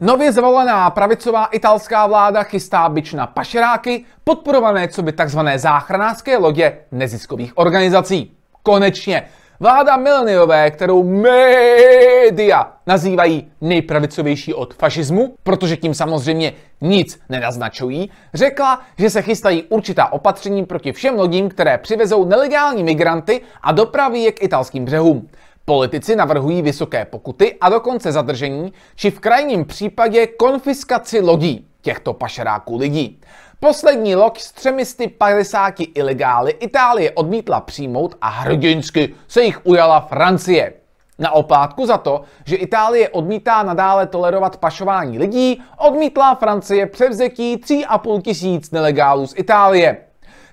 Nově zvolená pravicová italská vláda chystá byč na pašeráky, podporované co by tzv. záchranářské lodě neziskových organizací. Konečně, vláda mileniové, kterou média nazývají nejpravicovější od fašismu, protože tím samozřejmě nic nenaznačují, řekla, že se chystají určitá opatření proti všem lodím, které přivezou nelegální migranty a dopraví je k italským břehům. Politici navrhují vysoké pokuty a dokonce zadržení, či v krajním případě konfiskaci lodí těchto pašeráků lidí. Poslední loď s 350 ilegály Itálie odmítla přijmout a hrdinsky se jich ujala Francie. Na oplátku za to, že Itálie odmítá nadále tolerovat pašování lidí, odmítla Francie převzetí 3,5 tisíc nelegálů z Itálie.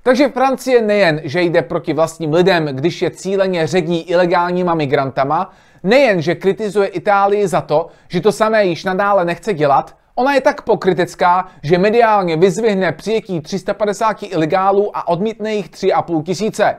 Takže Francie nejen, že jde proti vlastním lidem, když je cíleně ředí ilegálníma migrantama, nejen, že kritizuje Itálii za to, že to samé již nadále nechce dělat, Ona je tak pokrytecká, že mediálně vyzvihne přijetí 350 ilegálů a odmítne jich 3,5 tisíce.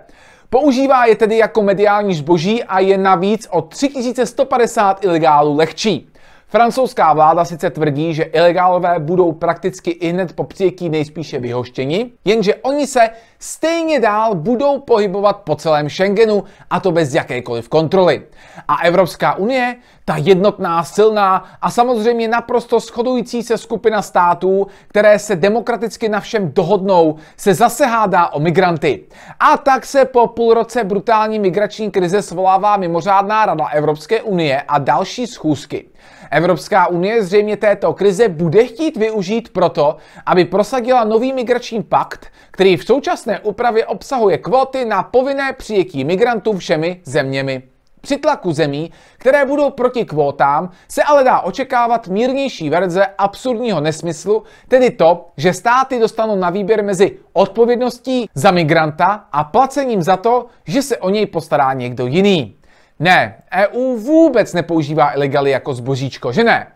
Používá je tedy jako mediální zboží a je navíc o 3150 ilegálů lehčí. Francouzská vláda sice tvrdí, že ilegálové budou prakticky i hned po přijetí nejspíše vyhoštěni, jenže oni se stejně dál budou pohybovat po celém Schengenu a to bez jakékoliv kontroly. A Evropská unie, ta jednotná, silná a samozřejmě naprosto shodující se skupina států, které se demokraticky na všem dohodnou, se zase hádá o migranty. A tak se po půlroce brutální migrační krize svolává mimořádná rada Evropské unie a další schůzky. Evropská unie zřejmě této krize bude chtít využít proto, aby prosadila nový migrační pakt, který v současné současné úpravě obsahuje kvóty na povinné přijetí migrantů všemi zeměmi. Při tlaku zemí, které budou proti kvótám, se ale dá očekávat mírnější verze absurdního nesmyslu, tedy to, že státy dostanou na výběr mezi odpovědností za migranta a placením za to, že se o něj postará někdo jiný. Ne, EU vůbec nepoužívá ilegaly jako zbožíčko, že ne?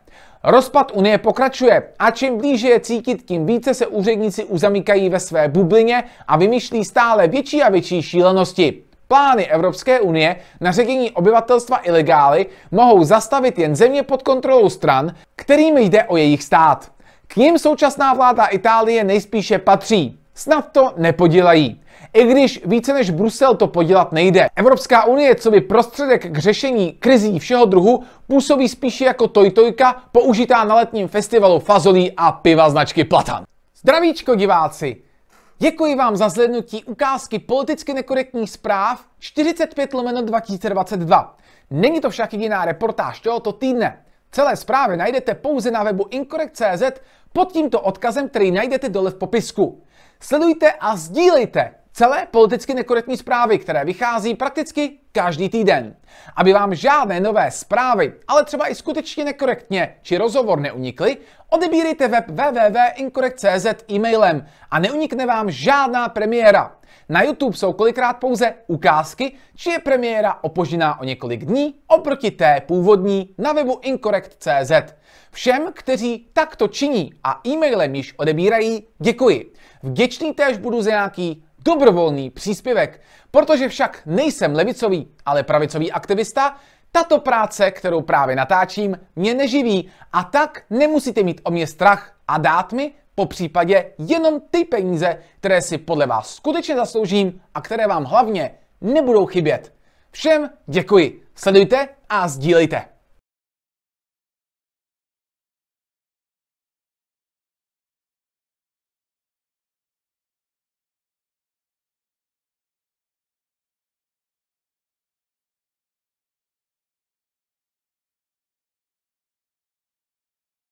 Rozpad Unie pokračuje a čím blíže je cítit, tím více se úředníci uzamykají ve své bublině a vymýšlí stále větší a větší šílenosti. Plány Evropské unie na řekení obyvatelstva ilegály mohou zastavit jen země pod kontrolou stran, kterým jde o jejich stát. K ním současná vláda Itálie nejspíše patří. Snad to nepodělají. I když více než Brusel to podělat nejde. Evropská unie, co by prostředek k řešení krizí všeho druhu, působí spíše jako tojtojka použitá na letním festivalu fazolí a piva značky Platan. Zdravíčko diváci! Děkuji vám za zhlednutí ukázky politicky nekorektních zpráv 45 lomeno 2022. Není to však jediná reportáž tohoto týdne. Celé zprávy najdete pouze na webu inkorekt.cz pod tímto odkazem, který najdete dole v popisku. Sledujte a sdílejte! celé politicky nekorektní zprávy, které vychází prakticky každý týden. Aby vám žádné nové zprávy, ale třeba i skutečně nekorektně či rozhovor neunikly, odebírejte web www.inkorekt.cz e-mailem a neunikne vám žádná premiéra. Na YouTube jsou kolikrát pouze ukázky, či je premiéra opožděná o několik dní oproti té původní na webu inkorekt.cz. Všem, kteří takto činí a e-mailem již odebírají, děkuji. Vděčný též budu za nějaký dobrovolný příspěvek. Protože však nejsem levicový, ale pravicový aktivista, tato práce, kterou právě natáčím, mě neživí a tak nemusíte mít o mě strach a dát mi po případě jenom ty peníze, které si podle vás skutečně zasloužím a které vám hlavně nebudou chybět. Všem děkuji, sledujte a sdílejte.